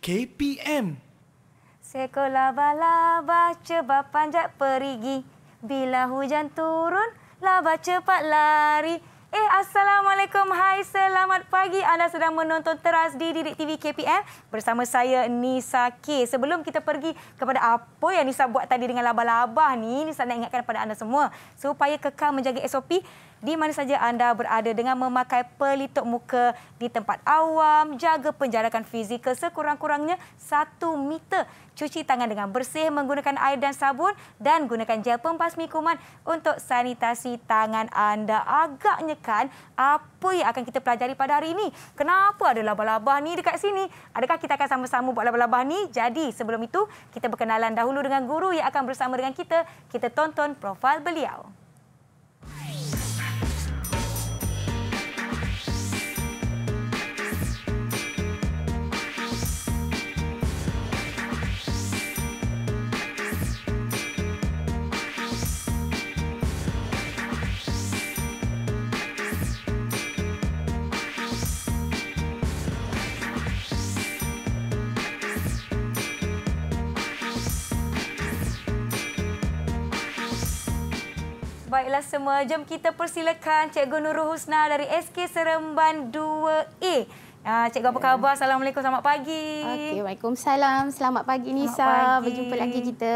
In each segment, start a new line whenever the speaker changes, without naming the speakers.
KPM. Sekolah laba-laba cepat panjat perigi. Bila hujan turun, laba cepat lari. Eh, Assalamualaikum. Hai, selamat pagi. Anda sedang menonton Teras di Didik TV KPM bersama saya, Nisa K. Sebelum kita pergi kepada apa yang Nisa buat tadi dengan laba-laba ni, Nisa nak ingatkan kepada anda semua supaya kekal menjaga SOP di mana saja anda berada dengan memakai pelitup muka di tempat awam, jaga penjarakan fizikal sekurang-kurangnya satu meter. Cuci tangan dengan bersih menggunakan air dan sabun dan gunakan gel pembasmi kuman untuk sanitasi tangan anda. Agaknya kan apa yang akan kita pelajari pada hari ini? Kenapa ada laba-laba ni dekat sini? Adakah kita akan sama-sama buat laba-laba ni? Jadi sebelum itu kita berkenalan dahulu dengan guru yang akan bersama dengan kita. Kita tonton profil beliau. semua. Jom kita persilakan Cikgu Nurul Husna dari SK Seremban 2A. Ah, cikgu apa ya. khabar? Yeah. Assalamualaikum, selamat pagi. Okay, Waalaikumsalam. Selamat pagi Nisa. Berjumpa lagi kita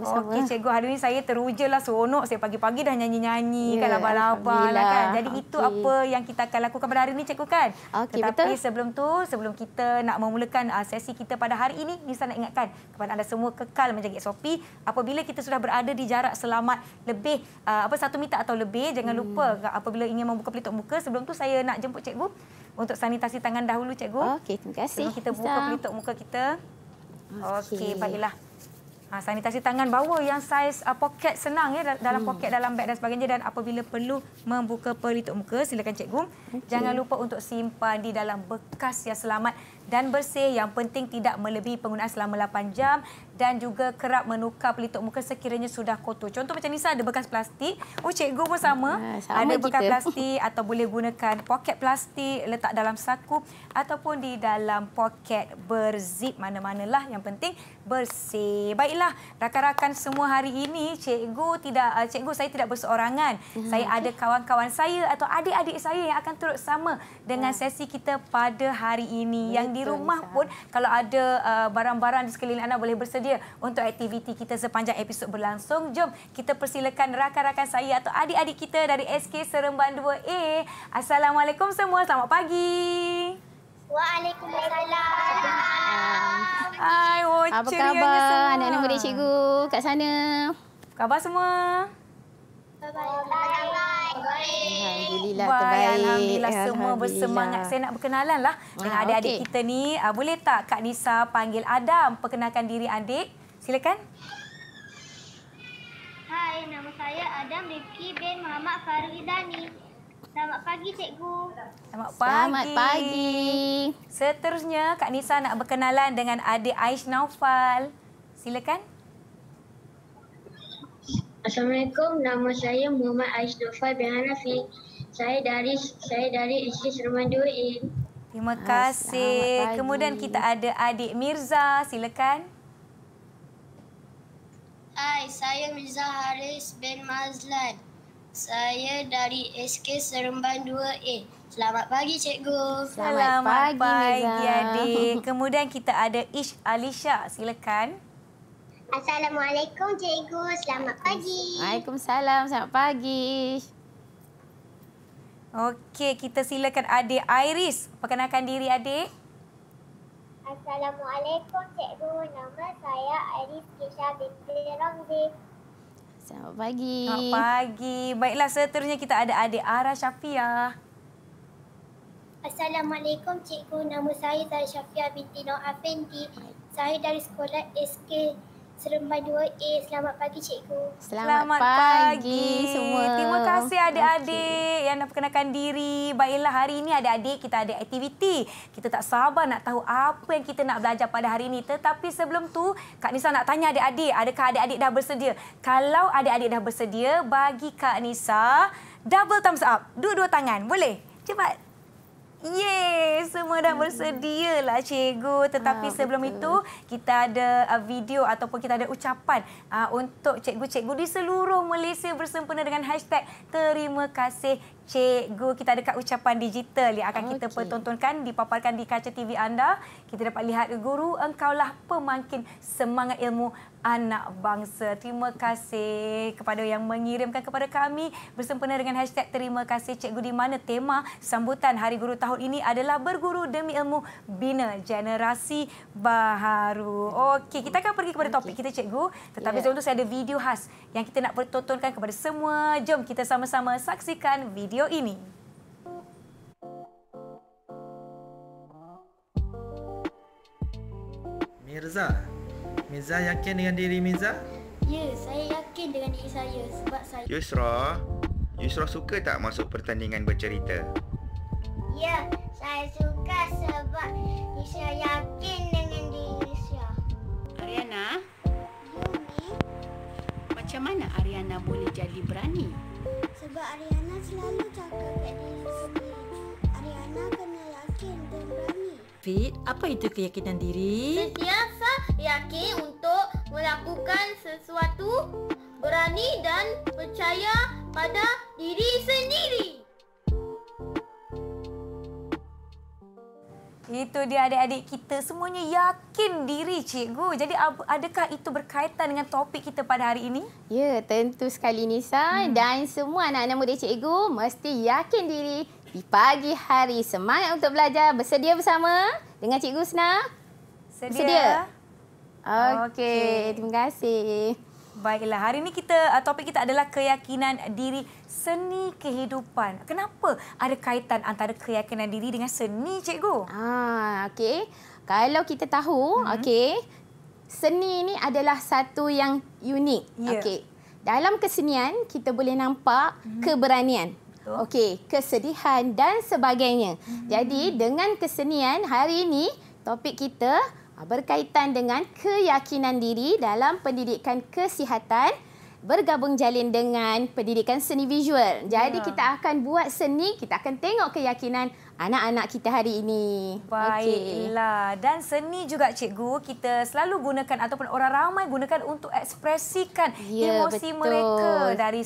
bersama. Okey, cikgu hari ini saya teruja lah, seronok. Saya pagi-pagi dah nyanyi-nyanyi yeah. kan laba-laba lah kan. Jadi okay. itu apa yang kita akan lakukan pada hari ini cikgu kan? Okey, betul. Tetapi sebelum tu, sebelum kita nak memulakan ah, sesi kita pada hari ini, Nisa nak ingatkan kepada anda semua kekal menjaga SOP apabila kita sudah berada di jarak selamat lebih ah, apa satu meter atau lebih, jangan hmm. lupa apabila ingin membuka pelitup muka, sebelum tu saya nak jemput cikgu untuk sanitasi tangan dahulu cikgu. Okey, terima kasih. Sebelum kita buka pelitup muka kita. Okey, okay, baiklah. Ha, sanitasi tangan bawa yang saiz uh, poket senang ya dalam hmm. poket dalam beg dan sebagainya dan apabila perlu membuka pelitup muka silakan cikgu. Okay. Jangan lupa untuk simpan di dalam bekas yang selamat dan bersih. Yang penting tidak melebihi penggunaan selama 8 jam dan juga kerap menukar pelitup muka sekiranya sudah kotor. Contoh macam Nisa ada bekas plastik. Oh, cikgu pun sama. Ha, sama ada kita. bekas plastik atau boleh gunakan poket plastik letak dalam saku ataupun di dalam poket berzip mana-manalah. Yang penting bersih. Baiklah, rakan-rakan semua hari ini cikgu tidak ah, cikgu saya tidak berseorangan. Ha. Saya ada kawan-kawan saya atau adik-adik saya yang akan turut sama dengan ah. sesi kita pada hari ini. Yang di rumah pun kalau ada uh, barang-barang di sekeliling anda boleh bersedia untuk aktiviti kita sepanjang episod berlangsung. Jom kita persilakan rakan-rakan saya atau adik-adik kita dari SK Seremban 2A. Assalamualaikum semua. Selamat pagi.
Waalaikumsalam.
Hai, apa khabar semua. anak-anak murid cikgu kat sana? Apa khabar semua? Bye-bye. Bye-bye. Alhamdulillah
Wah, terbaik. Alhamdulillah eh, semua Alhamdulillah. bersemangat. Saya
nak berkenalan lah dengan ah, adik-adik okay. kita ni. Ah, boleh tak Kak Nisa panggil Adam perkenalkan diri adik? Silakan.
Hai, nama saya Adam Rifki bin Muhammad Faridani. Selamat pagi, cikgu.
Selamat pagi. Selamat pagi. Seterusnya, Kak Nisa nak berkenalan dengan adik Aish Naufal. Silakan. Silakan.
Assalamualaikum. Nama saya Muhammad Aisnofa bin Hanafi. Saya dari saya dari Isi Seremban 2A. Terima
kasih. Kemudian kita ada adik Mirza. Silakan.
Hai, saya Mirza Haris bin Mazlan. Saya dari SK Seremban 2A. Selamat pagi, Cikgu. Selamat,
Selamat pagi, pagi Mirza. Kemudian kita ada Ish Alisha. Silakan. Assalamualaikum cikgu. Selamat pagi. Waalaikumsalam. Selamat pagi. Okey, kita silakan adik Iris perkenalkan diri adik.
Assalamualaikum cikgu. Nama saya Iris Kesha binti Rongzi.
Selamat pagi. Selamat pagi. Baiklah, seterusnya kita ada adik Ara Syafiah.
Assalamualaikum cikgu. Nama saya Zara Syafiah binti Noor Afendi. Saya dari sekolah SK Seremban 2A. Selamat pagi cikgu. Selamat, Selamat pagi semua. Terima kasih adik-adik
okay. yang dah perkenalkan diri. Baiklah hari ini adik-adik kita ada aktiviti. Kita tak sabar nak tahu apa yang kita nak belajar pada hari ini. Tetapi sebelum tu Kak Nisa nak tanya adik-adik. Adakah adik-adik dah bersedia? Kalau adik-adik dah bersedia, bagi Kak Nisa double thumbs up. Dua-dua tangan. Boleh? Cepat. Yeay, semua dah hmm. bersedia lah cikgu. Tetapi ha, sebelum itu, kita ada uh, video ataupun kita ada ucapan uh, untuk cikgu-cikgu di seluruh Malaysia bersempena dengan hashtag Terima Kasih Cikgu kita ada dekat ucapan digital yang akan okay. kita pertontonkan dipaparkan di kaca TV anda. Kita dapat lihat guru engkaulah pemangkin semangat ilmu anak bangsa. Terima kasih kepada yang mengirimkan kepada kami bersempena dengan hashtag terima kasih cikgu di mana tema sambutan Hari Guru tahun ini adalah berguru demi ilmu bina generasi baharu. Okey, kita akan pergi kepada topik okay. kita cikgu. Tetapi yeah. sebelum itu saya ada video khas yang kita nak pertontonkan kepada semua. Jom kita sama-sama saksikan video video ini.
Mirza, Mirza yakin dengan diri Mirza? Ya, saya yakin dengan diri saya sebab saya... Yusra, Yusra suka tak masuk pertandingan bercerita? Ya, saya suka sebab Yusra yakin dengan diri. Sebab Ariana selalu cakap kat diri sendiri Ariana
kena yakin dan
berani
Fit, apa itu keyakinan diri?
Sentiasa yakin untuk melakukan sesuatu Berani dan percaya pada
diri sendiri
Itu dia adik-adik kita. Semuanya yakin diri, cikgu. Jadi adakah itu berkaitan dengan topik kita pada hari ini?
Ya, tentu sekali, Nisa. Hmm. Dan semua anak-anak muda cikgu mesti yakin diri di pagi hari. Semangat untuk belajar. Bersedia
bersama dengan cikgu Sena? Sedia. Bersedia? Okey, okay. terima kasih. Baiklah, hari ini kita uh, topik kita adalah keyakinan diri seni kehidupan. Kenapa ada kaitan antara keyakinan diri dengan seni, cikgu? Ah, okey. Kalau kita tahu, hmm. okey, seni ini adalah
satu yang unik. Yeah. Okey. Dalam kesenian kita boleh nampak hmm. keberanian Okey, kesedihan dan sebagainya. Mm -hmm. Jadi dengan kesenian hari ini topik kita Ah, berkaitan dengan keyakinan diri dalam pendidikan kesihatan bergabung jalin dengan pendidikan seni visual. Jadi ya. kita akan buat seni, kita akan tengok keyakinan anak-anak kita hari ini.
Baiklah. Okay. Dan seni juga cikgu kita selalu gunakan ataupun orang ramai gunakan untuk ekspresikan ya, emosi betul. mereka dari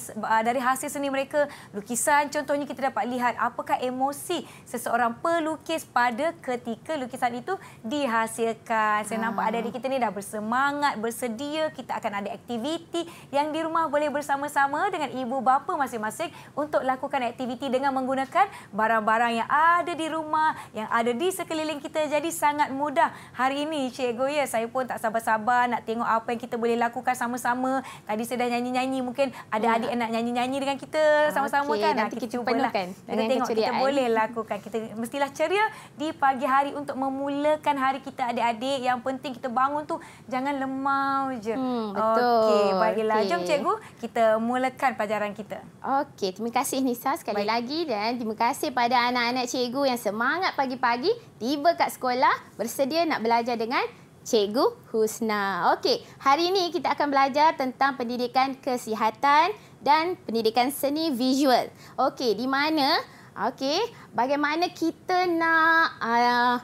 dari hasil seni mereka. Lukisan contohnya kita dapat lihat apakah emosi seseorang pelukis pada ketika lukisan itu dihasilkan. Saya ha. nampak ah. ada di kita ni dah bersemangat, bersedia. Kita akan ada aktiviti yang di rumah boleh bersama-sama dengan ibu bapa masing-masing untuk lakukan aktiviti dengan menggunakan barang-barang yang ada di rumah, yang ada di sekeliling kita jadi sangat mudah. Hari ini cikgu ya, saya pun tak sabar-sabar nak tengok apa yang kita boleh lakukan sama-sama. Tadi saya dah nyanyi-nyanyi, mungkin ada ya. adik nak nyanyi-nyanyi dengan kita sama-sama okay, kan? Nanti kita, kita cubalah. Kita tengok keceriaan. kita boleh lakukan. Kita mestilah ceria di pagi hari untuk memulakan hari kita adik-adik. Yang penting kita bangun tu jangan lemau je. Hmm, betul. Okey, baiklah. Okay. Jom cikgu, kita mulakan pelajaran kita.
Okey, terima kasih Nisa sekali Baik. lagi dan terima kasih pada anak-anak cikgu cikgu yang semangat pagi-pagi tiba kat sekolah bersedia nak belajar dengan Cikgu Husna. Okey, hari ini kita akan belajar tentang pendidikan kesihatan dan pendidikan seni visual. Okey, di mana? Okey, bagaimana kita nak uh,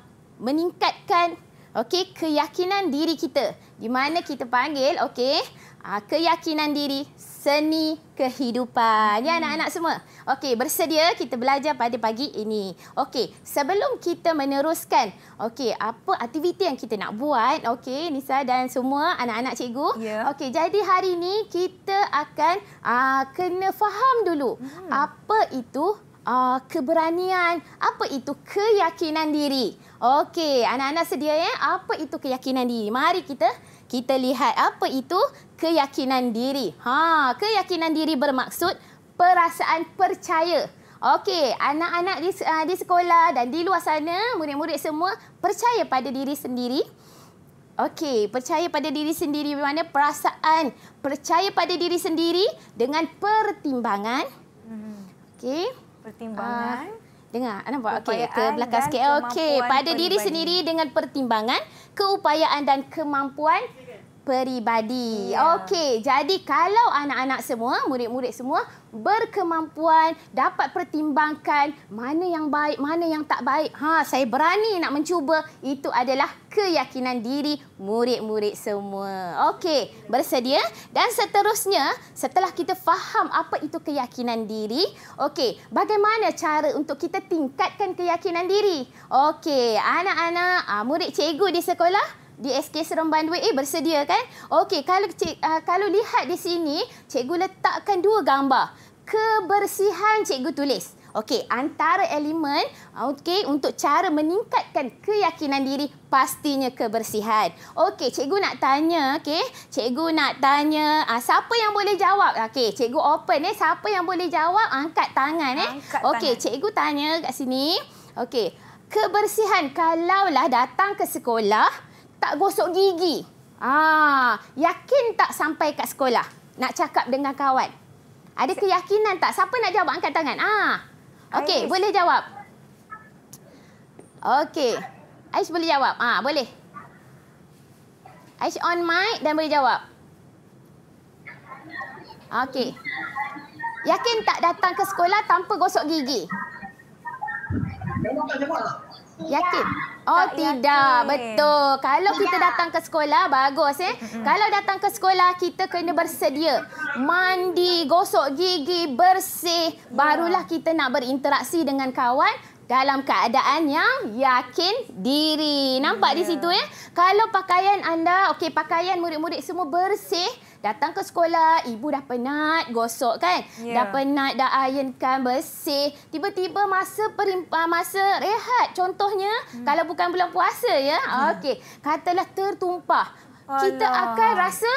meningkatkan okey keyakinan diri kita? Di mana kita panggil okey uh, keyakinan diri seni kehidupan. Ya anak-anak semua. Okey, bersedia kita belajar pada pagi ini. Okey, sebelum kita meneruskan, okey, apa aktiviti yang kita nak buat? Okey, Nisa dan semua anak-anak cikgu. Yeah. Okey, jadi hari ini kita akan uh, kena faham dulu hmm. apa itu uh, keberanian, apa itu keyakinan diri. Okey, anak-anak sedia ya? Apa itu keyakinan diri? Mari kita kita lihat apa itu keyakinan diri. Ha, keyakinan diri bermaksud perasaan percaya. Okey, anak-anak di, uh, di sekolah dan di luar sana, murid-murid semua percaya pada diri sendiri. Okey, percaya pada diri sendiri bermakna perasaan percaya pada diri sendiri dengan pertimbangan. Mhm. Okey.
Pertimbangan. Uh,
Dengar, Ana buat okay, ke belakang sikit. Okey, pada diri sendiri dengan pertimbangan, keupayaan dan kemampuan peribadi. Yeah. Okey, jadi kalau anak-anak semua, murid-murid semua berkemampuan dapat pertimbangkan mana yang baik, mana yang tak baik. Ha, saya berani nak mencuba. Itu adalah keyakinan diri murid-murid semua. Okey, bersedia? Dan seterusnya, setelah kita faham apa itu keyakinan diri, okey, bagaimana cara untuk kita tingkatkan keyakinan diri? Okey, anak-anak, ah, murid cikgu di sekolah, di SK Seremban 2A eh, bersedia kan? Okey, kalau cik, uh, kalau lihat di sini, cikgu letakkan dua gambar. Kebersihan cikgu tulis. Okey, antara elemen okey untuk cara meningkatkan keyakinan diri pastinya kebersihan. Okey, cikgu nak tanya, okey. Cikgu nak tanya, uh, siapa yang boleh jawab? Okey, cikgu open eh. Siapa yang boleh jawab angkat tangan eh. Okey, cikgu tanya kat sini. Okey. Kebersihan kalaulah datang ke sekolah tak gosok gigi? Ah, yakin tak sampai kat sekolah? Nak cakap dengan kawan? Ada keyakinan tak? Siapa nak jawab? Angkat tangan. Ah, Okey, boleh jawab. Okey. Aish boleh jawab. Ah, boleh. Aish on mic dan boleh jawab. Okey. Yakin tak datang ke sekolah tanpa gosok gigi? Jawab Yakin? Oh tak tidak, yakin. betul. Kalau kita datang ke sekolah, bagus eh. Mm-hmm. Kalau datang ke sekolah, kita kena bersedia. Mandi, gosok gigi, bersih. Barulah ya. kita nak berinteraksi dengan kawan dalam keadaan yang yakin diri. Nampak yeah. di ya. situ ya? Kalau pakaian anda, okey pakaian murid-murid semua bersih, datang ke sekolah, ibu dah penat gosok kan? Yeah. Dah penat dah ironkan bersih. Tiba-tiba masa perimpa, ah, masa rehat contohnya, hmm. kalau bukan bulan puasa ya. Hmm. Okey, katalah tertumpah. Alah. Kita akan rasa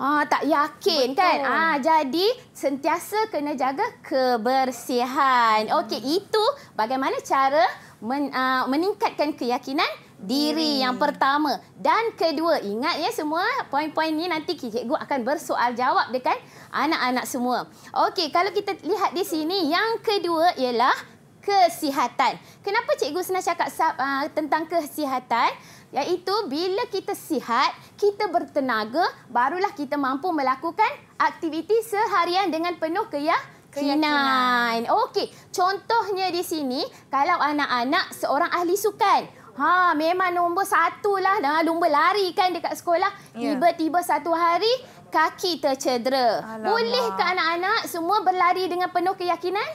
Ah, tak yakin Betul. kan? Ah, jadi sentiasa kena jaga kebersihan. Okey, hmm. itu bagaimana cara men, uh, meningkatkan keyakinan diri hmm. yang pertama dan kedua. Ingat ya semua, poin-poin ni nanti cikgu akan bersoal jawab dekat anak-anak semua. Okey, kalau kita lihat di sini yang kedua ialah kesihatan. Kenapa cikgu senang cakap uh, tentang kesihatan? iaitu bila kita sihat, kita bertenaga, barulah kita mampu melakukan aktiviti seharian dengan penuh keyah keyakinan. Okey, contohnya di sini kalau anak-anak seorang ahli sukan Ha, memang nombor satu lah. Lumba lari kan dekat sekolah. Ya. Tiba-tiba yeah. satu hari, kaki tercedera. Boleh ke anak-anak semua berlari dengan penuh keyakinan?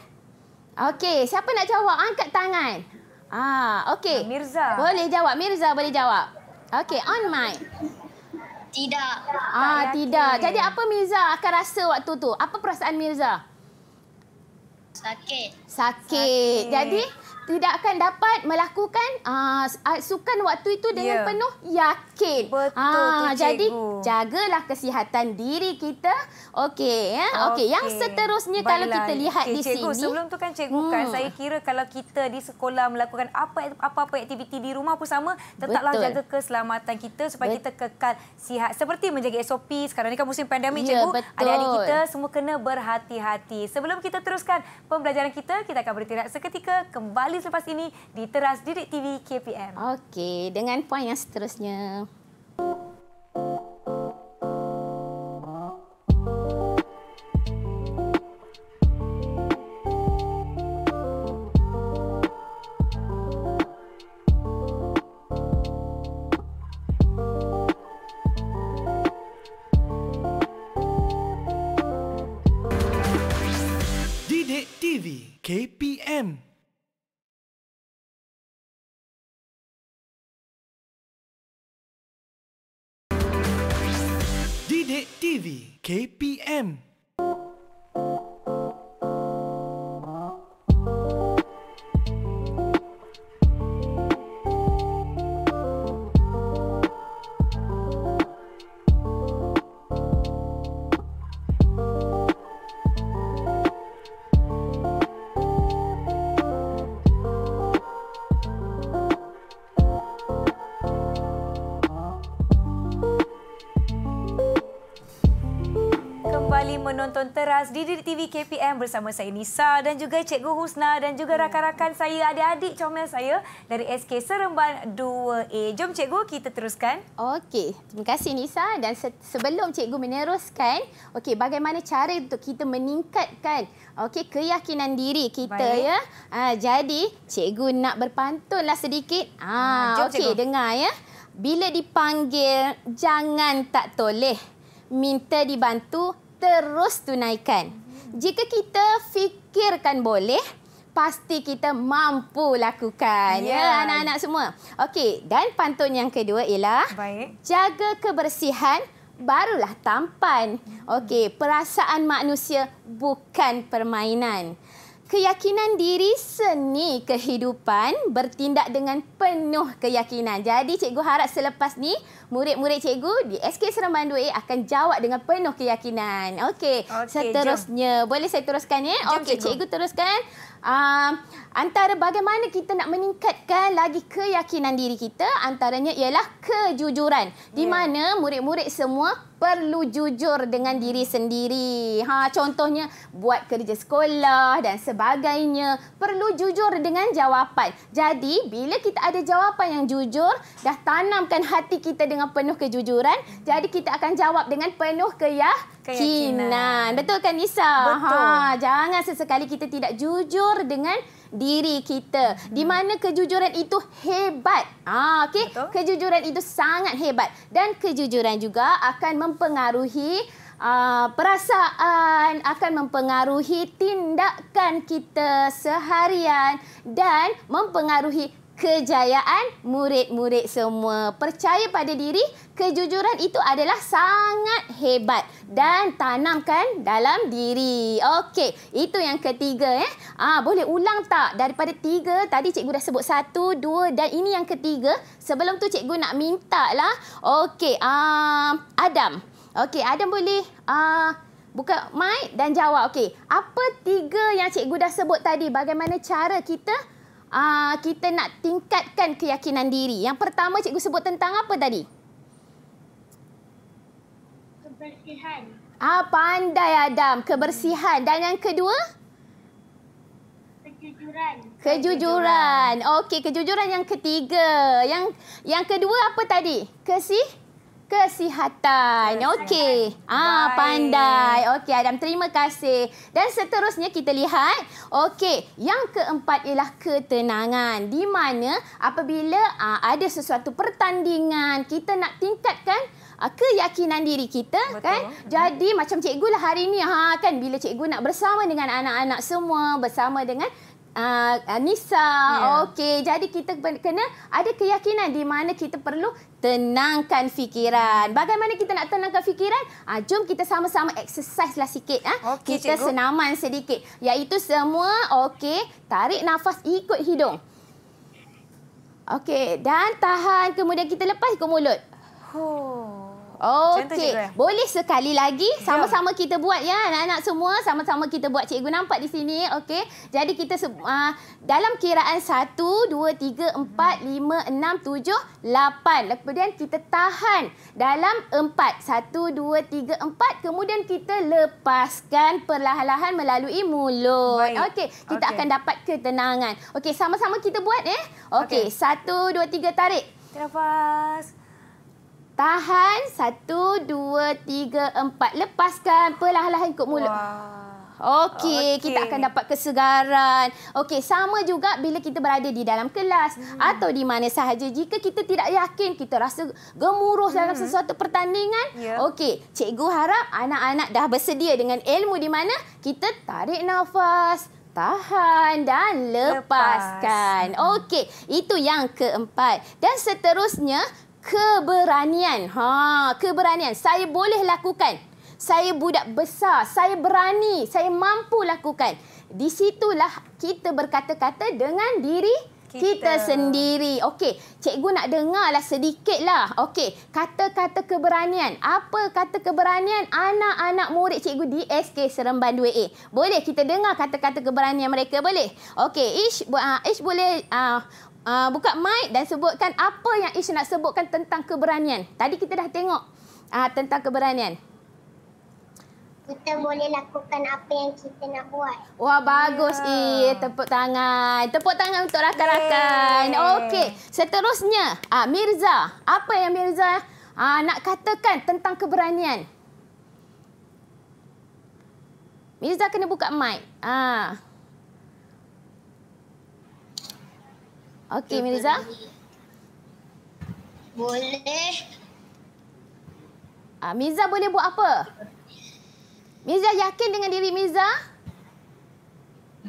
Okey, siapa nak jawab? Angkat tangan. Ah, okey. Mirza. Boleh jawab. Mirza boleh jawab. Okey, on mic. Tidak. Ah, tidak. Yakin. Jadi apa Mirza akan rasa waktu tu? Apa perasaan Mirza? Sakit. Sakit. Sakit. Jadi tidak akan dapat melakukan uh, sukan waktu itu dengan yeah. penuh yakin sakit. Betul ha, tu, Jadi, cikgu. jagalah kesihatan diri kita. Okey, ya? okay. okay. yang seterusnya Baiklah. kalau kita lihat okay, di cikgu, sini. Sebelum tu kan cikgu, kan, hmm. kan, saya
kira kalau kita di sekolah melakukan apa-apa aktiviti di rumah pun sama, tetaplah Betul. jaga keselamatan kita supaya Betul. kita kekal sihat. Seperti menjaga SOP, sekarang ni kan musim pandemik ya, cikgu. Adik-adik kita semua kena berhati-hati. Sebelum kita teruskan pembelajaran kita, kita akan bertindak seketika kembali selepas ini di Teras Didik TV KPM.
Okey, dengan poin yang seterusnya.
KPM Di Didik TV KPM bersama saya Nisa dan juga Cikgu Husna dan juga hmm. rakan-rakan saya, adik-adik comel saya dari SK Seremban 2A. Jom Cikgu, kita teruskan. Okey, terima kasih Nisa dan se sebelum
Cikgu meneruskan, okey bagaimana cara untuk kita meningkatkan okey keyakinan diri kita Baik. ya. Ha, jadi, Cikgu nak berpantunlah sedikit. Ha, ha, jom okay, Cikgu. dengar ya. Bila dipanggil, jangan tak toleh. Minta dibantu, terus tunaikan. Jika kita fikirkan boleh, pasti kita mampu lakukan. Ya, ya, anak-anak semua. Okey, dan pantun yang kedua ialah Baik. jaga kebersihan barulah tampan. Okey, perasaan manusia bukan permainan. Keyakinan diri seni kehidupan bertindak dengan penuh keyakinan. Jadi cikgu harap selepas ni murid-murid cikgu di SK Seremban 2A akan jawab dengan penuh keyakinan. Okey, okay, seterusnya. Jom. Boleh saya teruskan ya? Okey, cikgu. cikgu teruskan antara bagaimana kita nak meningkatkan lagi keyakinan diri kita antaranya ialah kejujuran di ya. mana murid-murid semua perlu jujur dengan diri sendiri. Ha contohnya buat kerja sekolah dan sebagainya perlu jujur dengan jawapan. Jadi bila kita ada jawapan yang jujur dah tanamkan hati kita dengan penuh kejujuran, jadi kita akan jawab dengan penuh keyakinan keyakinan. Betul kan Nisa? Betul. Ha, jangan sesekali kita tidak jujur dengan diri kita. Hmm. Di mana kejujuran itu hebat. Ah, ha, okay? Kejujuran itu sangat hebat. Dan kejujuran juga akan mempengaruhi Uh, perasaan akan mempengaruhi tindakan kita seharian dan mempengaruhi kejayaan murid-murid semua. Percaya pada diri, kejujuran itu adalah sangat hebat dan tanamkan dalam diri. Okey, itu yang ketiga eh. Ah, boleh ulang tak daripada tiga tadi cikgu dah sebut satu, dua dan ini yang ketiga. Sebelum tu cikgu nak minta lah. Okey, um, Adam. Okey, Adam boleh uh, buka mic dan jawab. Okey, apa tiga yang cikgu dah sebut tadi? Bagaimana cara kita uh, kita nak tingkatkan keyakinan diri. Yang pertama cikgu sebut tentang apa tadi?
Kebersihan.
Ah, pandai Adam, kebersihan. Dan yang kedua?
Kejujuran. Kejujuran.
Okey, kejujuran yang ketiga. Yang yang kedua apa tadi? Kesih? kesihatan. Okey. Ah pandai. Okey Adam, terima kasih. Dan seterusnya kita lihat. Okey, yang keempat ialah ketenangan. Di mana apabila aa, ah, ada sesuatu pertandingan, kita nak tingkatkan ah, keyakinan diri kita Betul. kan mm-hmm. jadi macam cikgu lah hari ni ha kan bila cikgu nak bersama dengan anak-anak semua bersama dengan uh, Nisa. Yeah. Okey, jadi kita kena ada keyakinan di mana kita perlu tenangkan fikiran. Bagaimana kita nak tenangkan fikiran? Uh, jom kita sama-sama exercise lah sikit. Uh. Okay, kita cikgu. senaman sedikit. Iaitu semua, okey, tarik nafas ikut hidung. Okey, dan tahan. Kemudian kita lepas ikut mulut. Huh. Okey. Eh. Boleh sekali lagi ya. sama-sama kita buat ya anak-anak semua. Sama-sama kita buat cikgu nampak di sini. Okey. Jadi kita uh, dalam kiraan 1 2 3 4 5 6 7 8. Kemudian kita tahan dalam 4. 1 2 3 4. Kemudian kita lepaskan perlahan-lahan melalui mulut. Okey. Kita okay. akan dapat ketenangan. Okey, sama-sama kita buat eh. Okey. Okay. 1 2 3 tarik. Nafas. Tahan. Satu, dua, tiga, empat. Lepaskan perlahan-lahan ikut mulut. Okey, okay. kita akan dapat kesegaran. Okey, sama juga bila kita berada di dalam kelas hmm. atau di mana sahaja. Jika kita tidak yakin, kita rasa gemuruh hmm. dalam sesuatu pertandingan. Yeah. Okey, cikgu harap anak-anak dah bersedia dengan ilmu di mana kita tarik nafas. Tahan dan lepaskan. Lepas. Hmm. Okey, itu yang keempat. Dan seterusnya, keberanian. Ha, keberanian. Saya boleh lakukan. Saya budak besar. Saya berani. Saya mampu lakukan. Di situlah kita berkata-kata dengan diri kita, kita sendiri. Okey, cikgu nak dengarlah sedikitlah. Okey, kata-kata keberanian. Apa kata keberanian anak-anak murid cikgu di SK Seremban 2A? Boleh kita dengar kata-kata keberanian mereka boleh? Okey, Ish, uh, Ish boleh uh, uh, buka mic dan sebutkan apa yang Ish nak sebutkan tentang keberanian. Tadi kita dah tengok uh, tentang keberanian.
Kita boleh lakukan apa yang kita nak buat.
Wah, bagus. Yeah. Eh, tepuk tangan. Tepuk tangan untuk rakan-rakan. Yeah. Okey, seterusnya uh, Mirza. Apa yang Mirza uh, nak katakan tentang keberanian? Mirza kena buka mic. Uh. Okey, Mirza. Boleh. Ah, Mirza boleh buat apa? Mirza yakin dengan diri Mirza?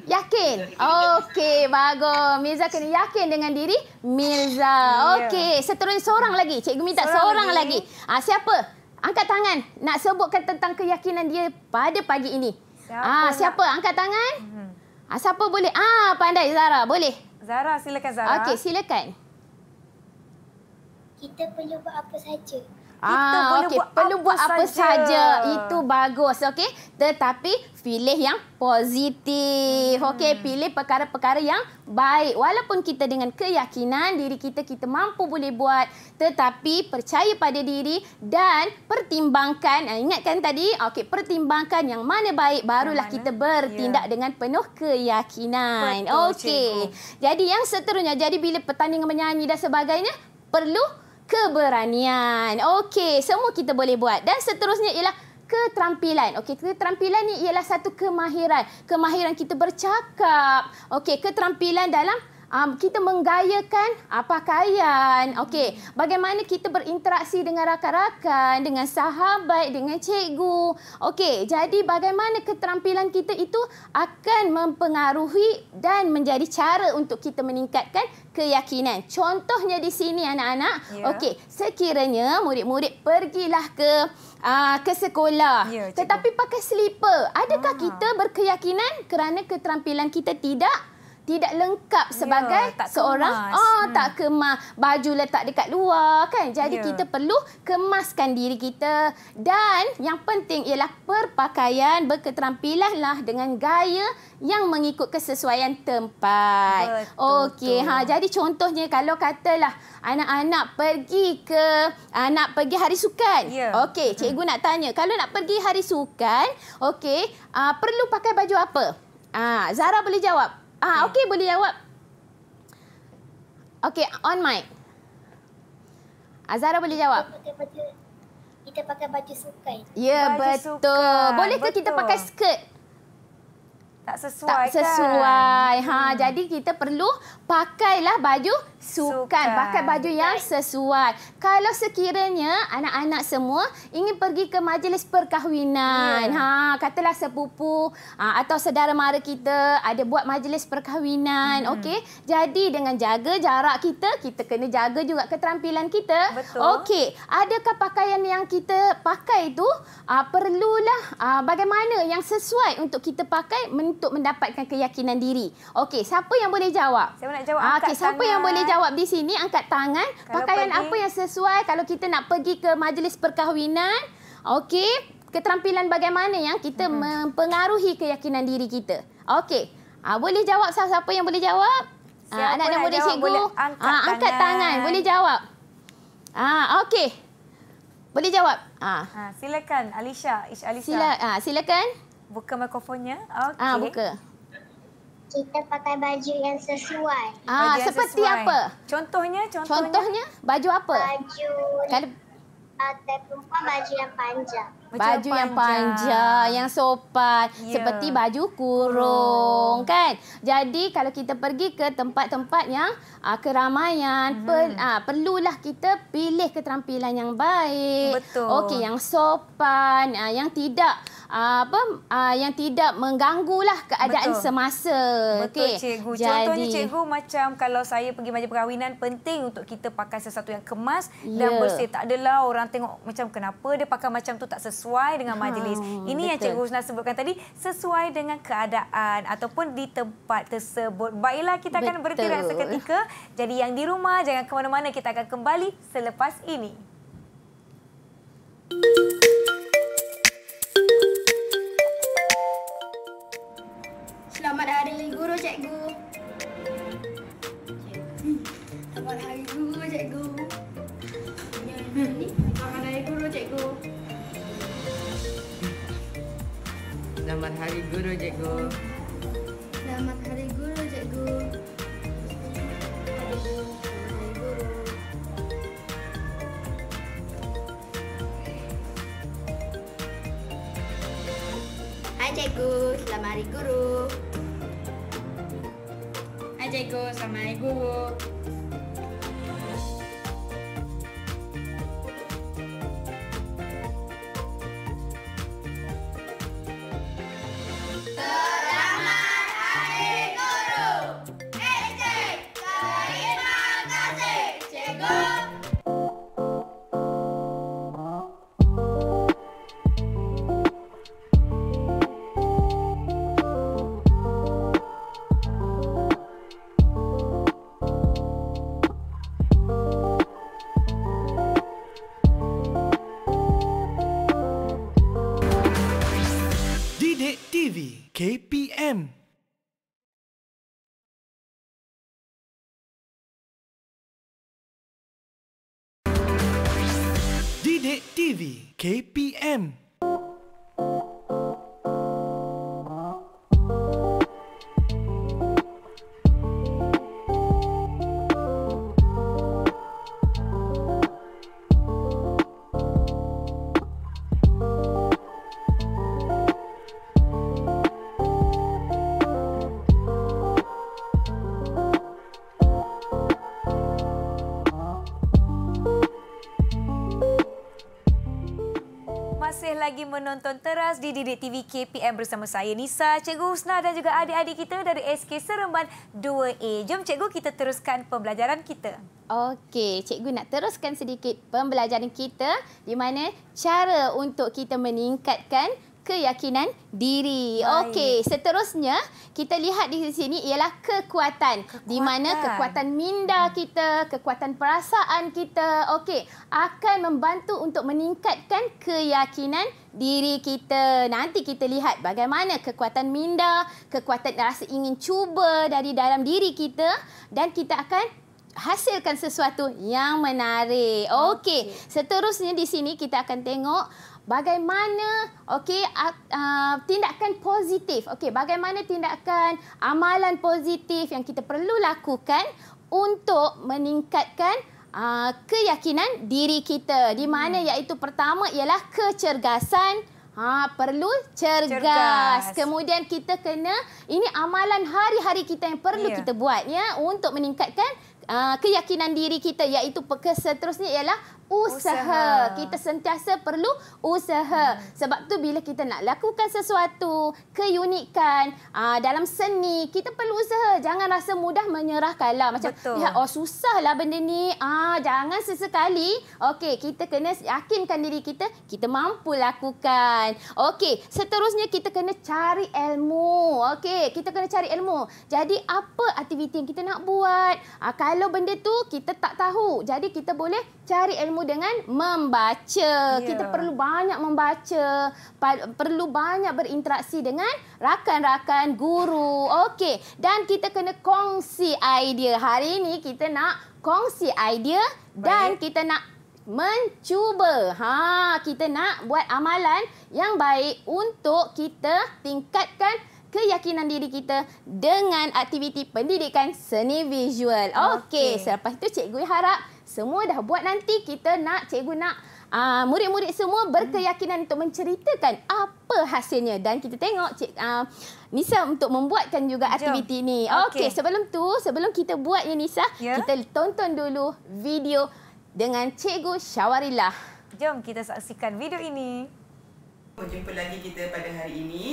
Yakin? Okey, bagus. Mirza kena yakin dengan diri Mirza. Ya. Okey, seterusnya seorang lagi. Cikgu minta seorang, seorang lagi. lagi. Ah, siapa? Angkat tangan. Nak sebutkan tentang keyakinan dia pada pagi ini. Siapa ah, Siapa? Angkat tangan. Mhm. Ah, siapa boleh? Ah, pandai Zara. Boleh.
Zara, silakan
Zara. Okey, silakan.
Kita perlu buat apa saja
kita
ah, boleh okay. buat perlu buat apa sahaja itu bagus okey tetapi pilih yang positif hmm. okey pilih perkara-perkara yang baik walaupun kita dengan keyakinan diri kita kita mampu boleh buat tetapi percaya pada diri dan pertimbangkan ah, ingatkan tadi okey pertimbangkan yang mana baik barulah mana? kita bertindak yeah. dengan penuh keyakinan okey jadi yang seterusnya jadi bila pertandingan menyanyi dan sebagainya perlu keberanian. Okey, semua kita boleh buat. Dan seterusnya ialah keterampilan. Okey, keterampilan ni ialah satu kemahiran. Kemahiran kita bercakap. Okey, keterampilan dalam um, kita menggayakan uh, pakaian. Okey, bagaimana kita berinteraksi dengan rakan-rakan, dengan sahabat, dengan cikgu. Okey, jadi bagaimana keterampilan kita itu akan mempengaruhi dan menjadi cara untuk kita meningkatkan keyakinan. Contohnya di sini anak-anak. Yeah. Okey, sekiranya murid-murid pergilah ke Aa, ke sekolah ya, tetapi pakai slipper adakah ha. kita berkeyakinan kerana keterampilan kita tidak tidak lengkap ya, sebagai ya, seorang ah oh, hmm. tak kemas baju letak dekat luar kan jadi ya. kita perlu kemaskan diri kita dan yang penting ialah perpakaian berketerampilanlah dengan gaya yang mengikut kesesuaian tempat. Okey ha jadi contohnya kalau katalah anak-anak pergi ke anak pergi hari sukan. Ya. Okey cikgu nak tanya kalau nak pergi hari sukan okey uh, perlu pakai baju apa? Ah, Zara boleh jawab. Ah, okay. okay, boleh jawab. Okay, on mic. Azara boleh jawab.
Kita pakai baju sukan. Ya, baju betul.
Sukan. Boleh ke kita pakai skirt?
Tak sesuai, tak kan?
sesuai kan? Ha, hmm. Jadi kita perlu pakailah baju sukan. sukan. Pakai baju yang sesuai. Kalau sekiranya anak-anak semua ingin pergi ke majlis perkahwinan. Yeah. Ha, katalah sepupu ha, atau saudara mara kita ada buat majlis perkahwinan. Hmm. Okey. Jadi dengan jaga jarak kita, kita kena jaga juga keterampilan kita. Betul. Okey. Adakah pakaian yang kita pakai itu ha, perlulah ha, bagaimana yang sesuai untuk kita pakai untuk mendapatkan keyakinan diri. Okey. Siapa yang boleh jawab?
Siapa nak jawab ah, angkat okay. siapa yang boleh jawab
di sini angkat tangan kalau pakaian pergi, apa yang sesuai kalau kita nak pergi ke majlis perkahwinan okey keterampilan bagaimana yang kita hmm. mempengaruhi keyakinan diri kita okey ah, boleh jawab siapa yang boleh jawab ah, siapa ah, anak nak murid cikgu boleh angkat, ah, angkat tangan. tangan boleh jawab ah okey boleh jawab ah. ah
silakan alisha ish alisha Sila, ah, silakan buka mikrofonnya ah, okey ah buka kita pakai baju yang sesuai. Ah, baju yang seperti sesuai. apa? Contohnya, contohnya, contohnya baju apa? Baju. Kalau
perempuan baju yang panjang. Baju, yang panjang,
yang sopan, yeah. seperti baju kurung oh. kan. Jadi kalau kita pergi ke tempat-tempat yang aa, ah, keramaian, mm -hmm. per, aa, ah, perlulah kita pilih keterampilan yang baik. Betul. Okey, yang sopan, aa, ah, yang tidak apa uh, yang tidak mengganggu lah keadaan Betul. semasa.
Betul okay. cikgu. Jadi, Contohnya cikgu macam kalau saya pergi majlis perkahwinan penting untuk kita pakai sesuatu yang kemas yeah. dan ya. bersih. Tak adalah orang tengok macam kenapa dia pakai macam tu tak sesuai dengan ha, majlis. Hmm, Ini betul. yang cikgu Husna sebutkan tadi sesuai dengan keadaan ataupun di tempat tersebut. Baiklah kita akan bergerak seketika. Jadi yang di rumah jangan ke mana-mana kita akan kembali selepas ini. Thank you.
cikgu. Selamat hari guru cikgu. Selamat hari guru cikgu. Selamat hari guru cikgu. Selamat hari guru cikgu.
lagi menonton teras di Didik TV KPM bersama saya Nisa, Cikgu Husna dan juga adik-adik kita dari SK Seremban 2A. Jom Cikgu kita teruskan pembelajaran kita.
Okey, Cikgu nak teruskan sedikit pembelajaran kita di mana cara untuk kita meningkatkan keyakinan diri. Okey, seterusnya kita lihat di sini ialah kekuatan. kekuatan. Di mana kekuatan minda kita, kekuatan perasaan kita, okey, akan membantu untuk meningkatkan keyakinan diri kita. Nanti kita lihat bagaimana kekuatan minda, kekuatan rasa ingin cuba dari dalam diri kita dan kita akan hasilkan sesuatu yang menarik. Okey, okay. seterusnya di sini kita akan tengok bagaimana okey uh, tindakan positif okey bagaimana tindakan amalan positif yang kita perlu lakukan untuk meningkatkan uh, keyakinan diri kita di mana hmm. iaitu pertama ialah kecergasan Ha, perlu cergas. cergas. Kemudian kita kena ini amalan hari-hari kita yang perlu yeah. kita buat ya untuk meningkatkan Ah, keyakinan diri kita iaitu seterusnya ialah Usaha. usaha. Kita sentiasa perlu usaha. Hmm. Sebab tu bila kita nak lakukan sesuatu, keunikan aa, ah, dalam seni, kita perlu usaha. Jangan rasa mudah menyerah kalah. Macam, lihat, ya, oh susahlah benda ni. Ah, jangan sesekali. Okey, kita kena yakinkan diri kita, kita mampu lakukan. Okey, seterusnya kita kena cari ilmu. Okey, kita kena cari ilmu. Jadi, apa aktiviti yang kita nak buat? Ah, kalau benda tu kita tak tahu. Jadi kita boleh cari ilmu dengan membaca. Yeah. Kita perlu banyak membaca, perlu banyak berinteraksi dengan rakan-rakan guru. Okey, dan kita kena kongsi idea. Hari ini kita nak kongsi idea dan kita nak mencuba. Ha, kita nak buat amalan yang baik untuk kita tingkatkan keyakinan diri kita dengan aktiviti pendidikan seni visual. Okey, okay. selepas itu cikgu harap semua dah buat nanti kita nak cikgu nak uh, murid-murid semua berkeyakinan hmm. untuk menceritakan apa hasilnya dan kita tengok cik uh, Nisa untuk membuatkan juga ya. aktiviti ni. Okey, okay, sebelum tu sebelum kita buat ya Nisa, yeah. kita tonton dulu video dengan cikgu Syawarilah. Jom kita saksikan video ini.
Jumpa lagi kita pada hari ini.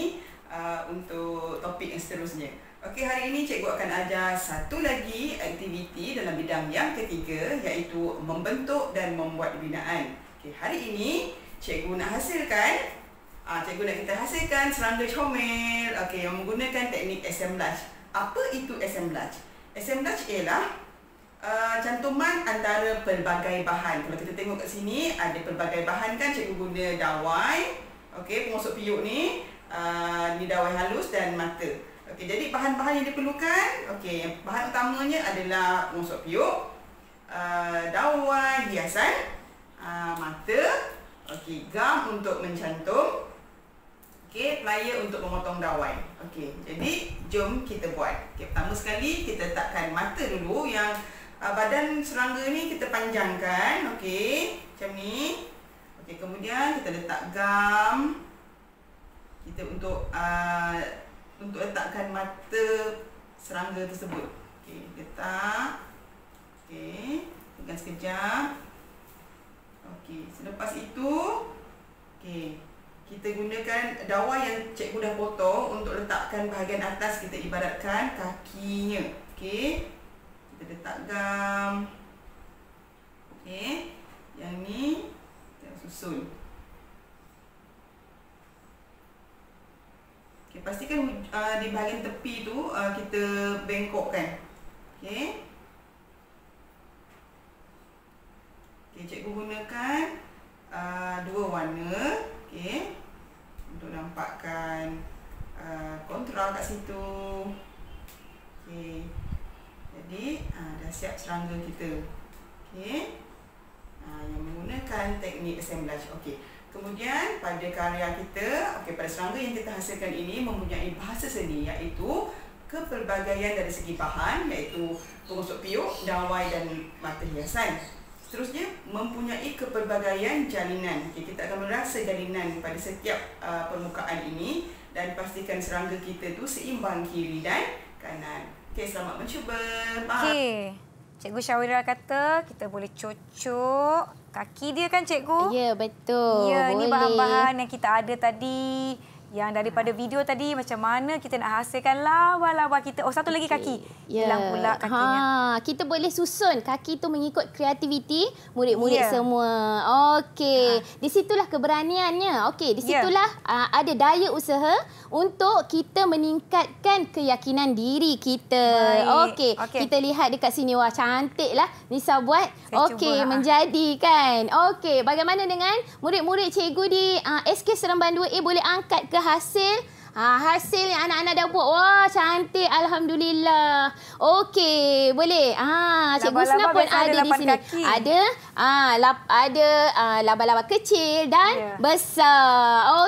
Uh, untuk topik yang seterusnya. Okey, hari ini cikgu akan ajar satu lagi aktiviti dalam bidang yang ketiga iaitu membentuk dan membuat binaan. Okey, hari ini cikgu nak hasilkan ah uh, cikgu nak kita hasilkan serangga comel. Okey, yang menggunakan teknik assemblage. Apa itu assemblage? Assemblage ialah Uh, cantuman antara pelbagai bahan Kalau kita tengok kat sini Ada pelbagai bahan kan Cikgu guna dawai Okey, pengosok piuk ni Uh, nidawai halus dan mata. Okey, jadi bahan-bahan yang diperlukan, okey, bahan utamanya adalah mengusap piuk, uh, dawai hiasan, uh, mata, okey, gam untuk mencantum, okey, plier untuk memotong dawai. Okey, jadi jom kita buat. Okey, pertama sekali kita letakkan mata dulu yang uh, badan serangga ni kita panjangkan, okey, macam ni. Okey, kemudian kita letak gam kita untuk uh, untuk letakkan mata serangga tersebut. Okey, letak. Okey, tunggu sekejap. Okey, selepas itu okey, kita gunakan dawai yang cikgu dah potong untuk letakkan bahagian atas kita ibaratkan kakinya. Okey. Kita letak gam. Okey. Yang ni kita susun. Okay, pastikan uh, di bahagian tepi tu uh, kita bengkokkan. Okay. Okey, cikgu gunakan uh, dua warna, Okay. Untuk nampakkan uh, kontrol kat situ. Okay. Jadi, uh, dah siap serangga kita. Okay. Uh, yang menggunakan teknik assemblage. Okay. Kemudian pada karya kita, okay, pada serangga yang kita hasilkan ini mempunyai bahasa seni iaitu kepelbagaian dari segi bahan iaitu pengusuk piuk, dawai dan mata hiasan. Seterusnya, mempunyai kepelbagaian jalinan. Okay, kita akan merasa jalinan pada setiap uh, permukaan ini dan pastikan serangga kita tu seimbang kiri dan kanan. Okay, selamat mencuba.
Okay. Cikgu Syawira kata kita boleh cucuk kaki dia kan cikgu? Ya, betul. Ya, ini bahan-bahan yang kita ada tadi. Yang daripada ha. video tadi macam mana kita nak hasilkan lawa-lawa kita. Oh satu lagi okay. kaki. Yeah. Hilang pula kakinya.
Ha. Kita boleh susun kaki itu mengikut kreativiti murid-murid yeah. semua. Okey. Ha. Di situlah keberaniannya. Okey. Di ya. situlah yeah. ada daya usaha untuk kita meningkatkan keyakinan diri kita. Okey. Okay. Kita lihat dekat sini. Wah cantiklah Nisa buat. Okey. Lah. Menjadi kan. Okey. Bagaimana dengan murid-murid cikgu di uh, SK Seremban 2A boleh angkat ke hasil Ha, hasil yang anak-anak dah buat. Wah, cantik. Alhamdulillah. Okey, boleh. Ha, ah, Cikgu Sina pun ada, di sini. Kaki. Ada ha, ah, lab ada laba-laba uh, kecil dan yeah. besar.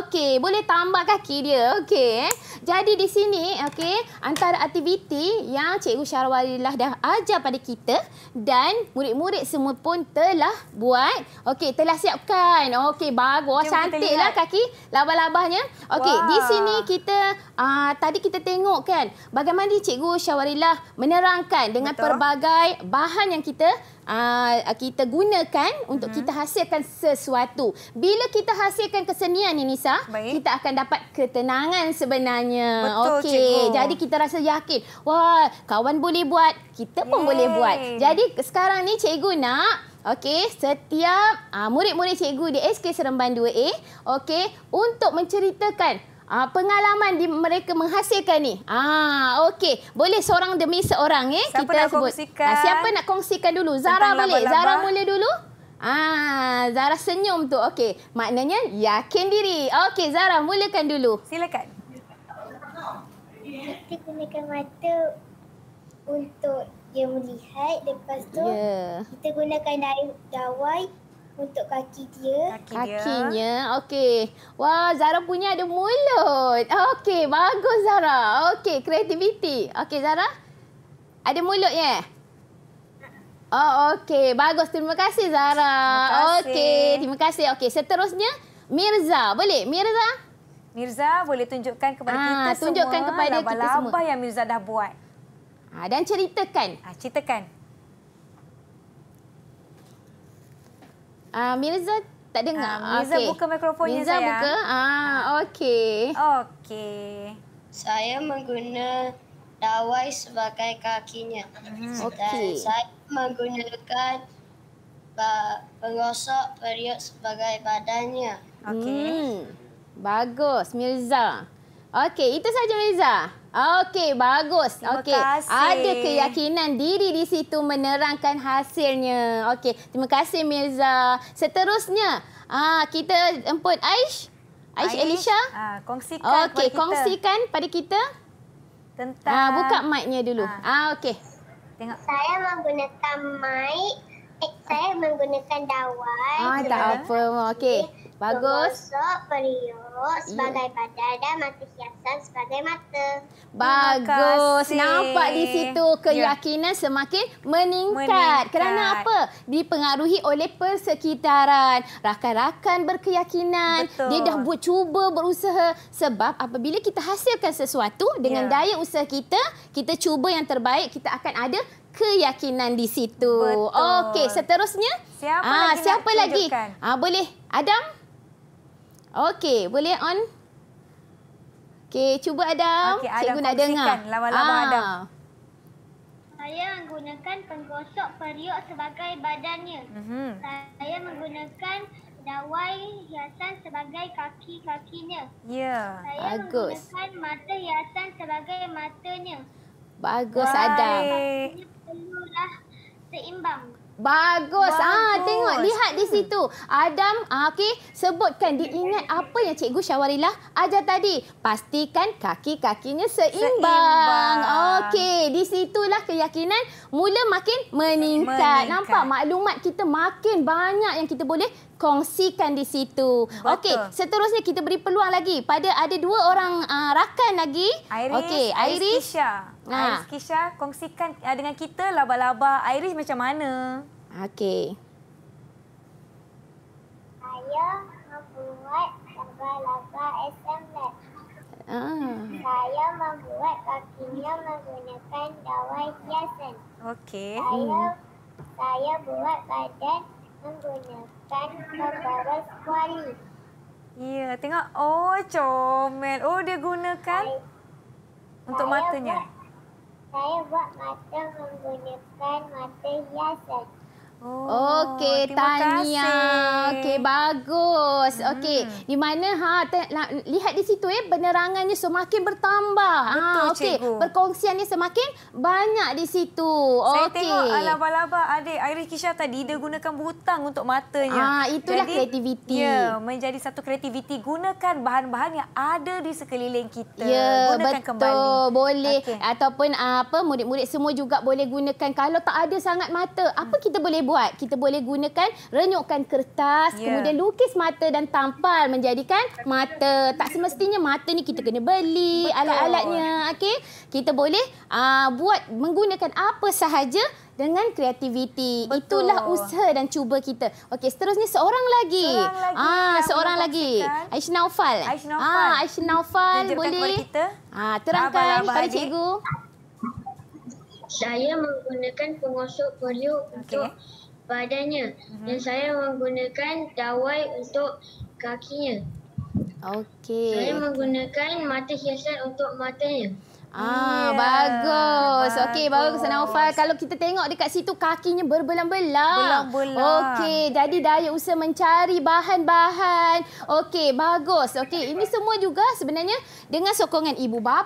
Okey, boleh tambah kaki dia. Okey. Eh. Jadi di sini, okey, antara aktiviti yang Cikgu Syarwalillah dah ajar pada kita dan murid-murid semua pun telah buat. Okey, telah siapkan. Okey, bagus. Cantiklah kaki laba-labanya. Okey, wow. di sini kita kita uh, tadi kita tengok kan bagaimana cikgu Syawarilah menerangkan dengan Betul. pelbagai bahan yang kita uh, kita gunakan untuk hmm. kita hasilkan sesuatu. Bila kita hasilkan kesenian ni Nisa, Baik. kita akan dapat ketenangan sebenarnya. Okey, jadi kita rasa yakin. Wah, kawan boleh buat, kita pun Yay. boleh buat. Jadi sekarang ni cikgu nak Okey, setiap ah, murid-murid uh, cikgu di SK Seremban 2A, okey, untuk menceritakan Uh, pengalaman di mereka menghasilkan ni. Ah, okay. Boleh seorang demi seorang eh siapa kita nak sebut. Kongsikan uh, siapa nak kongsikan dulu? Zara boleh. Laba -laba. Zara mula dulu. Ah, Zara senyum tu. Okey. Maknanya yakin diri. Okay. Zara mulakan dulu. Silakan.
Kita gunakan mata untuk dia melihat. Lepas tu yeah. kita gunakan dawai untuk kaki dia. Kaki Kakinya.
Okey. Wah, Zara punya ada mulut. Okey, bagus Zara. Okey, kreativiti. Okey, Zara. Ada mulut ya? Oh, okey. Bagus. Terima kasih Zara. Okey, terima kasih. Okey, okay. seterusnya Mirza. Boleh Mirza?
Mirza boleh tunjukkan kepada ha, kita tunjukkan semua. Tunjukkan kepada laba -laba kita semua. Apa yang Mirza dah buat? Ha, dan ceritakan. Ha, ceritakan.
Ah, Mirza tak dengar. Uh, Mirza okay. buka mikrofonnya saya. buka. Ah, uh,
okey. Okey. Saya menggunakan dawai
sebagai kakinya. Hmm. Okey. Saya menggunakan pengosok periuk sebagai badannya.
Okey. Hmm. Bagus Mirza. Okey, itu saja Mirza. Okey, bagus. Okey. Ada keyakinan diri di situ menerangkan hasilnya. Okey, terima kasih Mirza. Seterusnya, ah kita empat. Aish. Aish Elisha.
Ah, kongsikan okay, pada kita. Okey, kongsikan
pada kita tentang ah, buka mic-nya
dulu. Ah, ah okey. Tengok. Saya menggunakan mic. Eh, saya menggunakan dawai. Ah, tak apa. Okey. Okay.
Bagus.
Termasuk periuk sebagai badan dan mata hiasan sebagai mata. Bagus. Nampak di situ ya. keyakinan
yeah. semakin meningkat. meningkat. Kerana apa? Dipengaruhi oleh persekitaran. Rakan-rakan berkeyakinan. Betul. Dia dah buat cuba berusaha. Sebab apabila kita hasilkan sesuatu dengan yeah. daya usaha kita, kita cuba yang terbaik, kita akan ada keyakinan di situ. Okey, seterusnya.
Siapa ah, lagi? Siapa lagi?
Ah, boleh. Adam? Okey, boleh on? Okey, cuba Adam. Okay, Adam Cikgu nak dengar. Lama-lama ah. Adam.
Saya menggunakan penggosok periuk sebagai badannya. Mm-hmm. Saya menggunakan dawai hiasan sebagai kaki-kakinya. Ya. Yeah. Saya Bagus. menggunakan mata hiasan sebagai matanya.
Bagus Bye. Adam. Baik.
Perlulah seimbang.
Bagus. Bagus. Ah, tengok lihat di situ. Adam, ah, okey, sebutkan diingat apa yang cikgu Syawarilah ajar tadi. Pastikan kaki-kakinya seimbang. seimbang. Okey, di situlah keyakinan mula makin meningkat. meningkat. Nampak maklumat kita makin banyak yang kita boleh kongsikan di situ. Okey, seterusnya kita beri peluang lagi pada ada dua orang uh, rakan lagi. Iris, okay, Iris, Iris Kisha. Ha. Iris
Kisha, kongsikan uh, dengan kita laba-laba Iris macam mana? Okey.
Saya membuat laba-laba SMLab. Ah. Saya membuat kakinya menggunakan dawai hiasan.
Okey. Saya, hmm.
saya buat badan menggunakan perkara
kuali. Ya, tengok. Oh, comel. Oh, dia gunakan saya, untuk saya matanya. Buat,
saya buat mata menggunakan mata hiasan. Oh,
okey, Tania. Okey, bagus. Hmm. Okey, di mana ha lihat di situ eh penerangannya semakin bertambah. Ha, betul, ha okey, perkongsiannya semakin
banyak di situ. Okey. Saya tengok laba-laba adik Iris Kisha tadi dia gunakan butang untuk matanya. Ah, itulah Jadi, kreativiti. Ya, menjadi satu kreativiti gunakan bahan-bahan yang ada di sekeliling kita. Ya, gunakan betul. kembali.
Betul, boleh okay. ataupun apa murid-murid semua juga boleh gunakan kalau tak ada sangat mata. Apa hmm. kita boleh buat? buat? Kita boleh gunakan renyukkan kertas, yeah. kemudian lukis mata dan tampal menjadikan mata. Tak semestinya mata ni kita kena beli alat-alatnya. Okey. Kita boleh uh, buat menggunakan apa sahaja dengan kreativiti. Betul. Itulah usaha dan cuba kita. Okey, seterusnya seorang lagi. Seorang lagi. Ah, seorang lagi. Aish Naufal. Ah, Aish Naufal boleh. Ah, terangkan abang, abang kepada cikgu. Saya menggunakan pengosok periuk okay. untuk padanya uh-huh. Mhm. dan saya menggunakan dawai untuk kakinya. Okey. Saya menggunakan mata hiasan untuk matanya. Ah, bagus. bagus. Okey, bagus Sana Ufal. Kalau kita tengok dekat situ kakinya berbelang-belang. Okey, jadi daya usaha mencari bahan-bahan. Okey, bagus. Okey, ini semua juga sebenarnya dengan sokongan ibu bapa.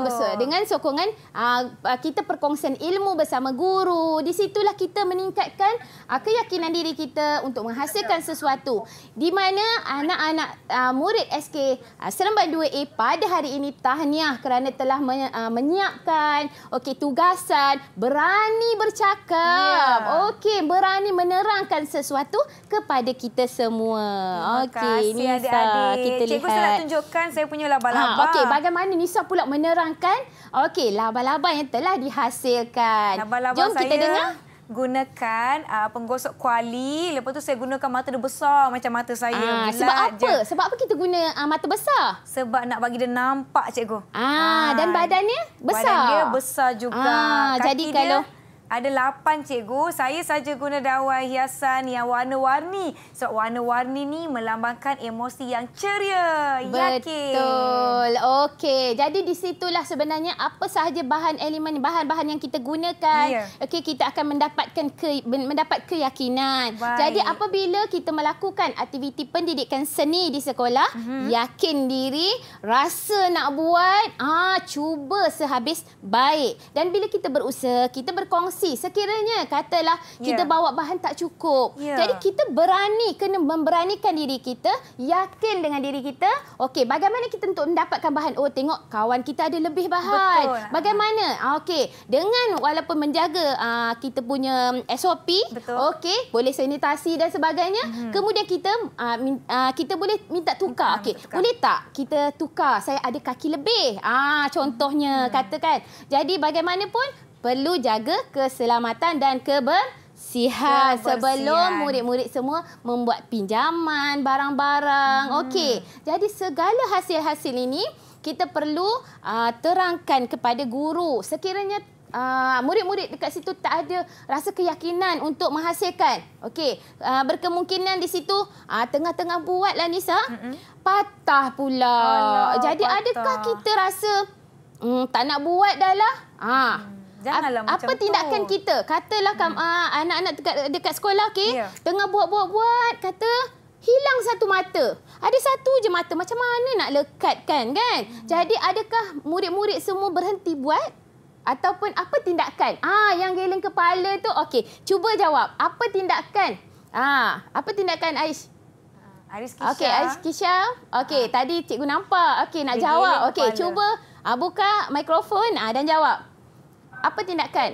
Betul. Betul. Dengan sokongan uh, kita perkongsian ilmu bersama guru. Di situlah kita meningkatkan uh, keyakinan diri kita untuk menghasilkan sesuatu. Di mana anak-anak uh, murid SK uh, Seremban 2A pada hari ini tahniah kerana telah Ah, menyiapkan okey tugasan berani bercakap yeah. okey berani menerangkan sesuatu kepada kita semua okey ni kita cikgu lihat cikgu saya
tunjukkan saya punya laba-laba ha, okey
bagaimana Nisa pula menerangkan okey laba-laba yang telah
dihasilkan laba -laba jom saya... kita dengar gunakan uh, penggosok kuali lepas tu saya gunakan mata dia besar macam mata saya ah, sebab apa je. sebab apa kita guna uh, mata besar sebab nak bagi dia nampak cikgu ah, ah dan badannya besar Badannya besar juga ah, kaki jadi kalau ada lapan cikgu. Saya saja guna dawai hiasan yang warna-warni. Sebab warna-warni ni melambangkan emosi yang ceria. Yakin. Betul. Okey. Jadi di situlah sebenarnya apa sahaja bahan elemen,
bahan-bahan yang kita gunakan. Yeah. Okey, kita akan mendapatkan ke, mendapat keyakinan. Baik. Jadi apabila kita melakukan aktiviti pendidikan seni di sekolah, mm -hmm. yakin diri, rasa nak buat, ah cuba sehabis baik. Dan bila kita berusaha, kita berkongsi kongsi. Sekiranya katalah kita ya. bawa bahan tak cukup. Yeah. Jadi kita berani, kena memberanikan diri kita, yakin dengan diri kita. Okey, bagaimana kita untuk mendapatkan bahan? Oh, tengok kawan kita ada lebih bahan. Betul. Bagaimana? Ah, okey, dengan walaupun menjaga uh, kita punya mm, SOP, okey, boleh sanitasi dan sebagainya. Hmm. Kemudian kita uh, uh, kita boleh minta tukar. Okey, boleh tak kita tukar? Saya ada kaki lebih. Ah, contohnya hmm. katakan. Jadi bagaimanapun perlu jaga keselamatan dan kebersihan ya, sebelum murid-murid semua membuat pinjaman barang-barang. Hmm. Okey, jadi segala hasil-hasil ini kita perlu uh, terangkan kepada guru sekiranya uh, murid-murid uh, dekat situ tak ada rasa keyakinan untuk menghasilkan. Okey, uh, berkemungkinan di situ uh, tengah-tengah uh, buatlah Nisa. Mm-mm. Patah pula. Alah, Jadi patah. adakah kita rasa um, tak nak buat dah lah? Ah, uh, Janganlah apa, apa tindakan tu. kita? Katalah hmm. ah, anak-anak dekat, dekat sekolah okey, yeah. tengah buat-buat-buat kata hilang satu mata. Ada satu je mata. Macam mana nak lekatkan kan? Hmm. Jadi adakah murid-murid semua berhenti buat ataupun apa tindakan? Ah yang geleng kepala tu okey, cuba jawab. Apa tindakan? Ah, apa tindakan Aish?
Ah, Aris Kisha. Okey, Aris
Kisha. Okey, ah. tadi cikgu nampak. Okey, nak Dia jawab. Okey, cuba ah, buka mikrofon ah, dan jawab apa tindakan?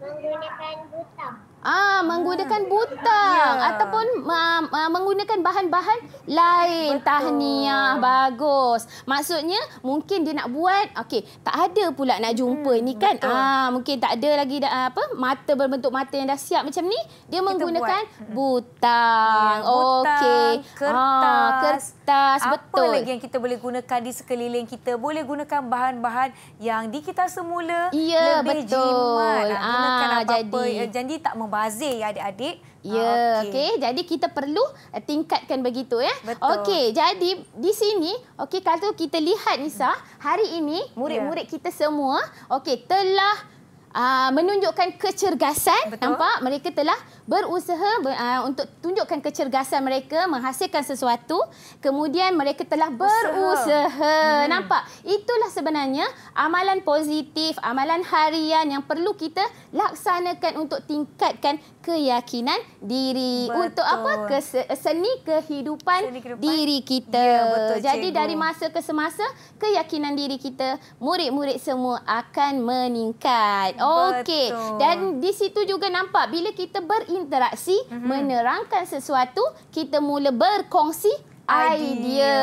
Menggunakan butang. Ah, menggunakan ah. butang ya. ataupun uh, uh, menggunakan bahan-bahan lain. Betul. Tahniah, bagus. Maksudnya mungkin dia nak buat, okey, tak ada pula nak jumpa hmm, ni kan. Betul. Ah, mungkin tak ada lagi dah, apa mata berbentuk mata yang dah siap macam ni, dia Kita menggunakan
buat. Hmm. butang. Ya, butang okey. Kertas. Ah, kertas kertas, apa betul. lagi yang kita boleh gunakan di sekeliling kita? Boleh gunakan bahan-bahan yang di kita semula ya, lebih betul. jimat. Ah, ha, gunakan ah, apa-apa. Jadi. Eh, jadi tak membazir ya adik-adik.
Ya, okey. Okay. Jadi kita perlu eh, tingkatkan begitu ya. okay jadi di sini okay kalau kita lihat Nisa, hari ini murid-murid ya. kita semua okay telah uh, menunjukkan kecergasan. Betul. Nampak mereka telah berusaha ber, uh, ah, untuk tunjukkan kecergasan mereka menghasilkan sesuatu. Kemudian mereka telah berusaha. Hmm. Nampak itulah sebenarnya amalan positif, amalan harian yang perlu kita laksanakan untuk tingkatkan keyakinan diri betul. untuk apa Kes, seni, kehidupan seni kehidupan diri kita. Ya, betul, Jadi cikgu. dari masa ke semasa keyakinan diri kita murid-murid semua akan meningkat. Okey. Dan di situ juga nampak bila kita berinteraksi, mm -hmm. menerangkan sesuatu, kita mula berkongsi idea. idea.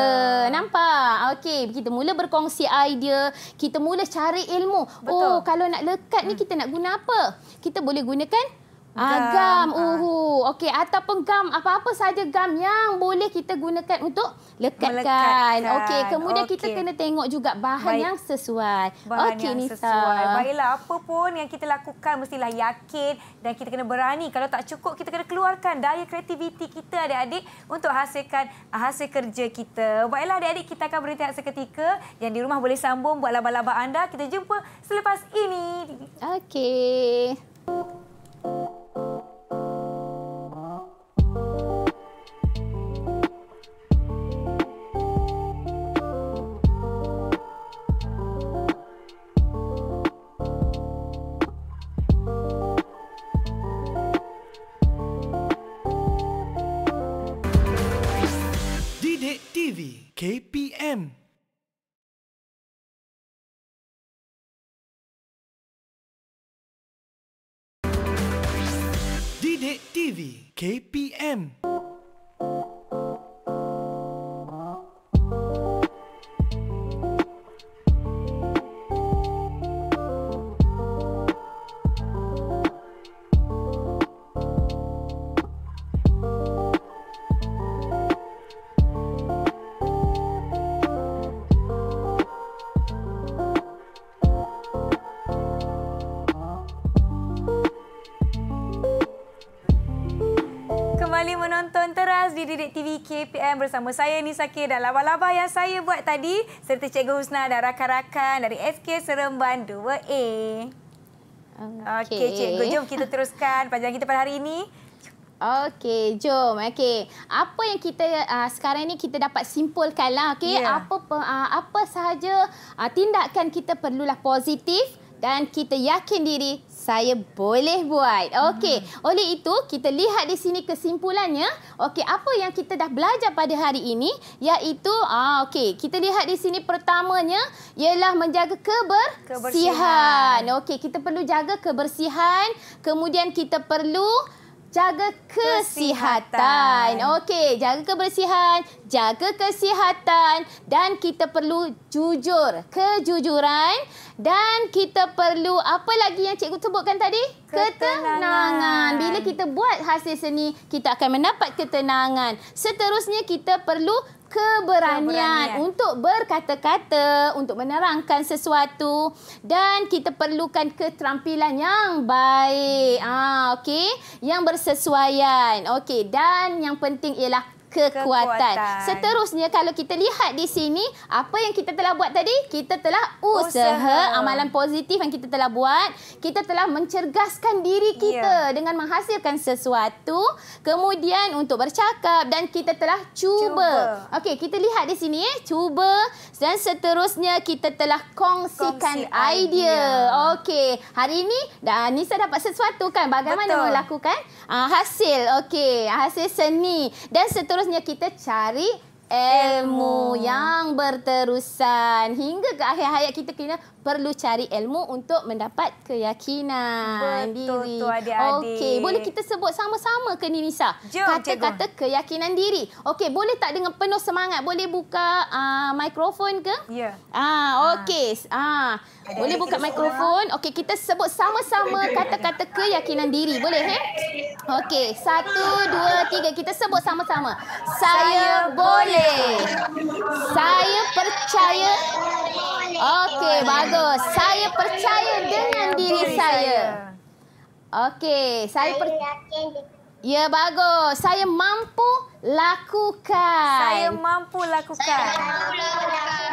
Nampak? Okey, kita mula berkongsi idea, kita mula cari ilmu. Betul. Oh, kalau nak lekat ni hmm. kita nak guna apa? Kita boleh gunakan Ah, gam, gam. Ah. uhu. Okey, ataupun gam, apa-apa saja gam yang boleh kita gunakan untuk lekatkan. lekatkan. Okey, kemudian okay. kita kena tengok juga bahan Baik. yang sesuai. Okey, yang sesuai. Baiklah,
apa pun yang kita lakukan mestilah yakin dan kita kena berani. Kalau tak cukup, kita kena keluarkan daya kreativiti kita adik-adik untuk hasilkan hasil kerja kita. Baiklah adik-adik, kita akan berhenti seketika. Yang di rumah boleh sambung buat laba-laba anda. Kita jumpa selepas ini. Okey. Thank you. KPM KPM bersama saya Nisa Sakir dan laba-laba yang saya buat tadi serta Cikgu Husna dan rakan-rakan dari SK Seremban 2A. Okey, okay, Cikgu. Jom kita teruskan panjang kita pada hari ini.
Okey, jom. Okey. Apa yang kita uh, sekarang ni kita dapat simpulkanlah, okey. Yeah. Apa uh, apa sahaja uh, tindakan kita perlulah positif dan kita yakin diri saya boleh buat. Mhm. Okey, oleh itu kita lihat di sini kesimpulannya. Okey, apa yang kita dah belajar pada hari ini iaitu ah okey, kita lihat di sini pertamanya ialah menjaga keber kebersihan. Okey, kita perlu jaga kebersihan, kemudian kita perlu jaga kesihatan. Okey, jaga kebersihan, jaga kesihatan dan kita perlu jujur, kejujuran dan kita perlu apa lagi yang cikgu sebutkan tadi? Ketenangan. ketenangan. Bila kita buat hasil seni, kita akan mendapat ketenangan. Seterusnya kita perlu keberanian, keberanian. untuk berkata-kata, untuk menerangkan sesuatu dan kita perlukan keterampilan yang baik. Ah, okey, yang bersesuaian. Okey, dan yang penting ialah kekuatan. kekuatan. Seterusnya kalau kita lihat di sini apa yang kita telah buat tadi? Kita telah usaha, usaha. amalan positif yang kita telah buat. Kita telah mencergaskan diri ya. kita yeah. dengan menghasilkan sesuatu. Kemudian untuk bercakap dan kita telah cuba. cuba. Okey, kita lihat di sini eh. Cuba dan seterusnya kita telah kongsikan Kongsi idea. idea. Okey, hari ini dah Nisa dapat sesuatu kan? Bagaimana Betul. melakukan? Ah, hasil, okey. Hasil seni. Dan seterusnya seterusnya kita cari ilmu yang berterusan hingga ke akhir hayat kita kena perlu cari ilmu untuk mendapat keyakinan Betul, diri. Okey, boleh kita sebut sama-sama ke ni Nisa? Kata-kata keyakinan diri. Okey, boleh tak dengan penuh semangat? Boleh buka a uh, mikrofon ke? Ya. Yeah. Ah, okey. Ah. ah. Boleh buka mikrofon. Okey, kita sebut sama-sama kata-kata keyakinan diri. Boleh eh? Okey, satu, dua, tiga. Kita sebut sama-sama. Saya boleh. Saya percaya. Okey, bagus. Saya percaya dengan diri saya. Okey, saya percaya. Ya, bagus. Saya mampu lakukan. Saya mampu lakukan.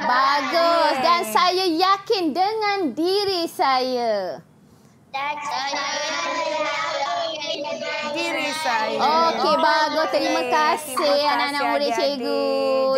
Bagus. Dan saya
yakin dengan diri saya.
Dan saya yakin diri saya.
Okey, bagus. Terima kasih anak-anak murid cikgu